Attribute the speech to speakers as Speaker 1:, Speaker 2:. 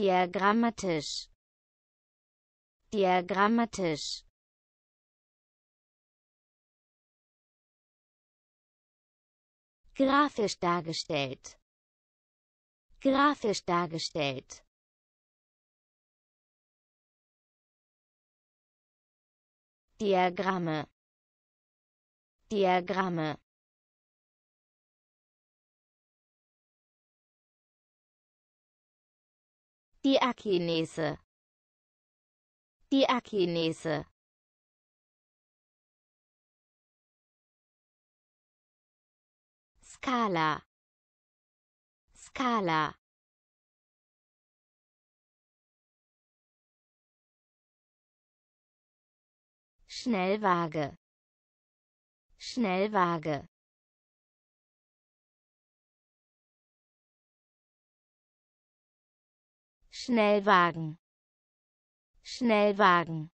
Speaker 1: diagrammatisch diagrammatisch grafisch dargestellt grafisch dargestellt Diagramme Diagramme Die Akinese. Die Akinese. Skala. Skala. Schnellwaage. Schnellwaage. Schnellwagen Schnellwagen